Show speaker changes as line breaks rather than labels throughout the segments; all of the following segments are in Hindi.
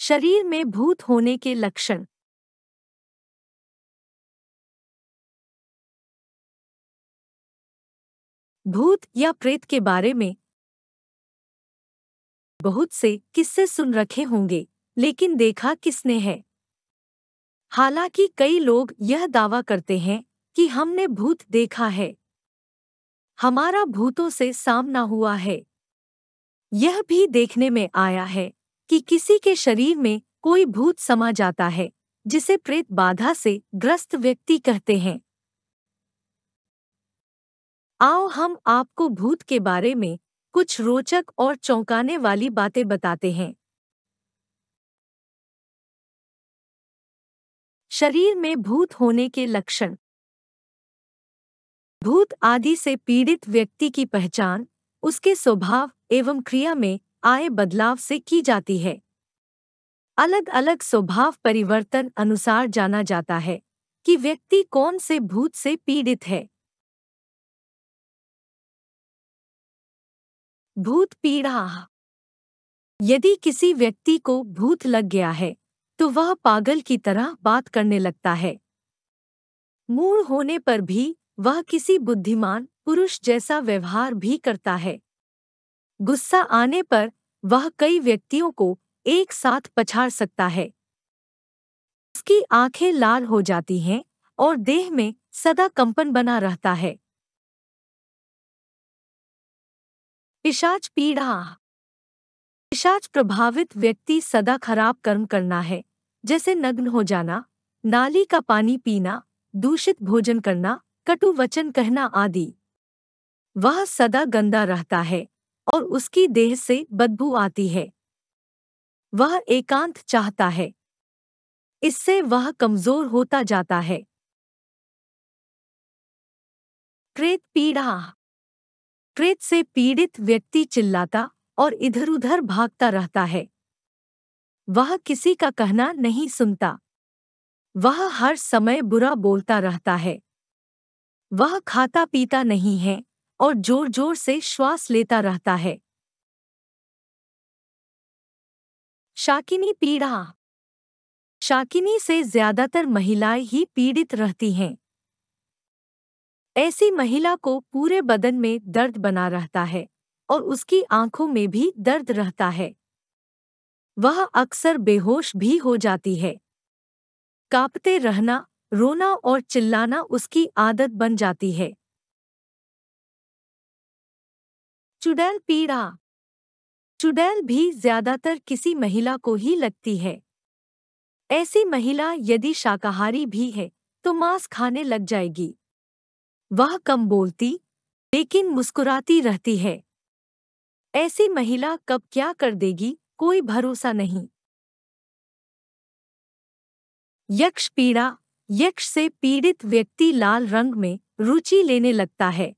शरीर में भूत होने के लक्षण
भूत या प्रेत के बारे में बहुत से किस्से सुन रखे होंगे लेकिन देखा किसने है हालांकि कई लोग यह दावा करते हैं कि हमने भूत देखा है हमारा भूतों से सामना हुआ है यह भी देखने में आया है कि किसी के शरीर में कोई भूत समा जाता है जिसे प्रेत बाधा से ग्रस्त व्यक्ति कहते हैं आओ हम आपको भूत के बारे में कुछ रोचक और चौंकाने वाली बातें बताते हैं शरीर में भूत होने के लक्षण भूत आदि से पीड़ित व्यक्ति की पहचान उसके स्वभाव एवं क्रिया में आय बदलाव से की जाती है अलग अलग स्वभाव परिवर्तन अनुसार जाना जाता है कि व्यक्ति कौन से भूत से पीड़ित है भूत पीड़ा यदि किसी व्यक्ति को भूत लग गया है तो वह पागल की तरह बात करने लगता है मूड होने पर भी वह किसी बुद्धिमान पुरुष जैसा व्यवहार भी करता है गुस्सा आने पर वह कई व्यक्तियों को एक साथ पछाड़ सकता है उसकी आंखें लाल हो जाती हैं और देह में सदा कंपन बना रहता है पिशाच पीड़ा पिशाच प्रभावित व्यक्ति सदा खराब कर्म करना है जैसे नग्न हो जाना नाली का पानी पीना दूषित भोजन करना कटु वचन कहना आदि वह सदा गंदा रहता है और उसकी देह से बदबू आती है वह एकांत चाहता है इससे वह कमजोर होता जाता है क्रेत पीड़ा क्रेत से पीड़ित व्यक्ति चिल्लाता और इधर उधर भागता रहता है वह किसी का कहना नहीं सुनता वह हर समय बुरा बोलता रहता है वह खाता पीता नहीं है और जोर जोर से श्वास लेता रहता है शाकिनी पीड़ा शाकिनी से ज्यादातर महिलाएं ही पीड़ित रहती हैं ऐसी महिला को पूरे बदन में दर्द बना रहता है और उसकी आंखों में भी दर्द रहता है वह अक्सर बेहोश भी हो जाती है कांपते रहना रोना और चिल्लाना उसकी आदत बन जाती है चुड़ैल पीड़ा चुड़ैल भी ज्यादातर किसी महिला को ही लगती है ऐसी महिला यदि शाकाहारी भी है तो मांस खाने लग जाएगी वह कम बोलती लेकिन मुस्कुराती रहती है ऐसी महिला कब क्या कर देगी कोई भरोसा नहीं यक्ष पीड़ा यक्ष से पीड़ित व्यक्ति लाल रंग में रुचि लेने लगता है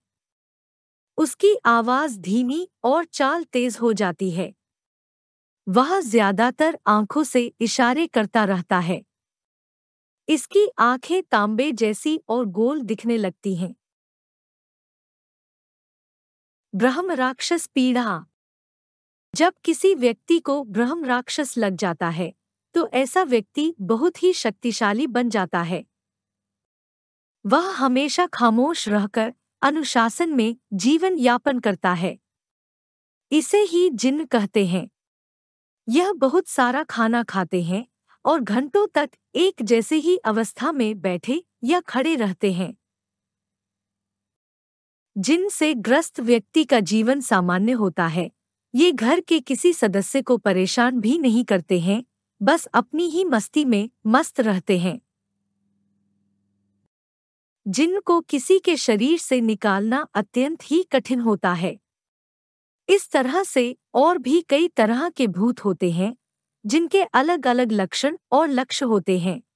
उसकी आवाज धीमी और चाल तेज हो जाती है वह ज्यादातर आंखों से इशारे करता रहता है इसकी आंखें तांबे जैसी और गोल दिखने लगती हैं ब्रह्म राक्षस पीड़ा जब किसी व्यक्ति को ब्रह्म राक्षस लग जाता है तो ऐसा व्यक्ति बहुत ही शक्तिशाली बन जाता है वह हमेशा खामोश रहकर अनुशासन में जीवन यापन करता है इसे ही जिन कहते हैं यह बहुत सारा खाना खाते हैं और घंटों तक एक जैसे ही अवस्था में बैठे या खड़े रहते हैं जिन से ग्रस्त व्यक्ति का जीवन सामान्य होता है ये घर के किसी सदस्य को परेशान भी नहीं करते हैं बस अपनी ही मस्ती में मस्त रहते हैं जिनको किसी के शरीर से निकालना अत्यंत ही कठिन होता है इस तरह से और भी कई तरह के भूत होते हैं जिनके अलग अलग लक्षण और लक्ष्य होते हैं